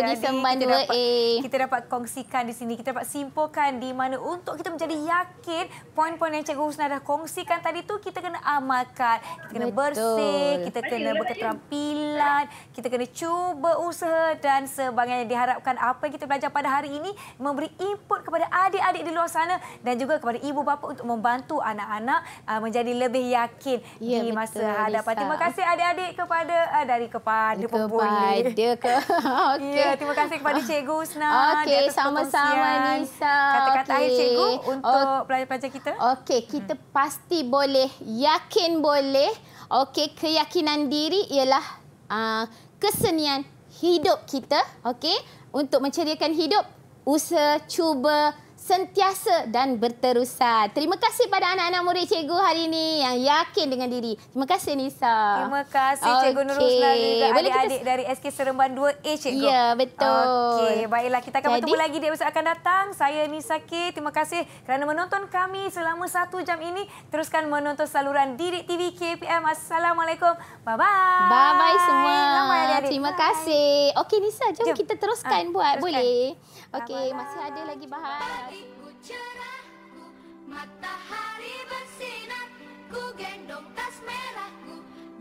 di Seman
2 Kita dapat kongsikan di sini. Kita dapat simpulkan di mana untuk kita menjadi yakin poin-poin yang cikgu Husna dah kongsikan tadi tu kita kena amalkan. Kita kena bersih, kita kena berketerampilan, kita kena cuba usaha dan sebagainya. Diharapkan apa yang kita belajar pada hari ini memberi input kepada adik-adik di luar sana dan juga kepada ibu bapa untuk membantu anak-anak uh, menjadi lebih yakin ya, di masa betul. hadapan. Fatimah. Terima kasih adik-adik kepada uh, dari kepada perempuan ni. Ke. Okay. Ya, terima kasih kepada Cikgu Usna. Okey, sama-sama Nisa. Kata-kata okay. Cikgu untuk oh. pelajar-pelajar kita.
Okey, kita hmm. pasti boleh, yakin boleh. Okey, keyakinan diri ialah uh, kesenian hidup kita. Okey, untuk menceriakan hidup, usaha, cuba sentiasa dan berterusan. Terima kasih pada anak-anak murid cikgu hari ini yang yakin dengan diri. Terima kasih Nisa. Terima kasih okay. cikgu Nurul Selari dan adik-adik kita... dari
SK Seremban 2A cikgu. Ya, betul. Okey, baiklah kita akan Jadi... bertemu lagi di episod akan datang. Saya Nisa K. Terima kasih kerana menonton kami selama satu jam ini. Teruskan menonton saluran Didik TV KPM. Assalamualaikum. Bye-bye. Bye-bye semua. Adik -adik. Terima Bye. kasih. Okey Nisa, jom, jom kita teruskan ha, buat. Teruskan. Boleh?
Okey, masih ada lagi bahan. Bye. cerahku Matahari bersinar Ku gendong tas merahku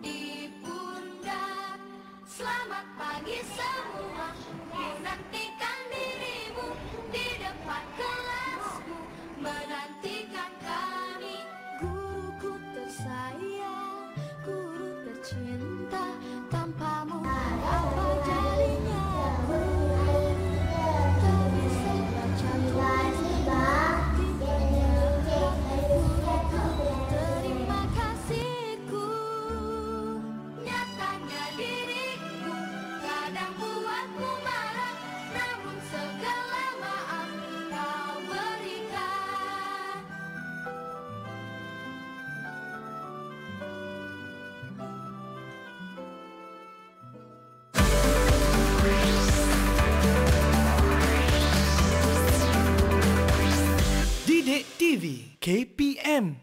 Di pundak Selamat pagi semua Ku nantikan dirimu Di depan kelasku Menantikan kami Guruku tersayang Guru tercinta Tanpamu
Tanpamu TV KPM